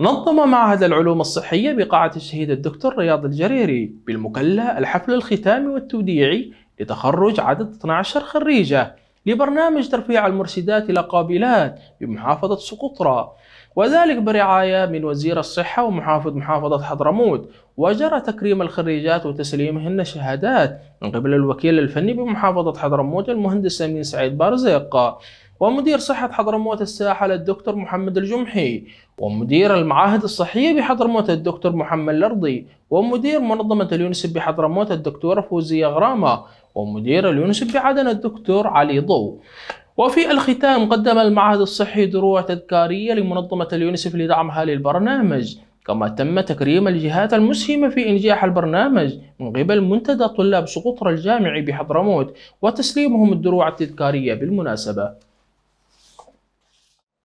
نظم معهد العلوم الصحية بقاعة الشهيد الدكتور رياض الجريري بالمكلا الحفل الختامي والتوديعي لتخرج عدد 12 خريجة لبرنامج ترفيع المرشدات إلى قابلات بمحافظة سقطرى وذلك برعاية من وزير الصحة ومحافظ محافظة حضرموت وجرى تكريم الخريجات وتسليمهن شهادات من قبل الوكيل الفني بمحافظة حضرموت المهندس أمين سعيد بارزق ومدير صحة حضرموت الساحل الدكتور محمد الجمحي ومدير المعاهد الصحية بحضرموت الدكتور محمد الأرضي ومدير منظمة اليونسف بحضرموت الدكتورة فوزية غرامة ومدير اليونسف بعدن الدكتور علي ضو وفي الختام قدم المعهد الصحي دروع تذكارية لمنظمة اليونسف لدعمها للبرنامج كما تم تكريم الجهات المسهمة في إنجاح البرنامج من قبل منتدى طلاب سقطرى الجامعي بحضرموت وتسليمهم الدروع التذكارية بالمناسبة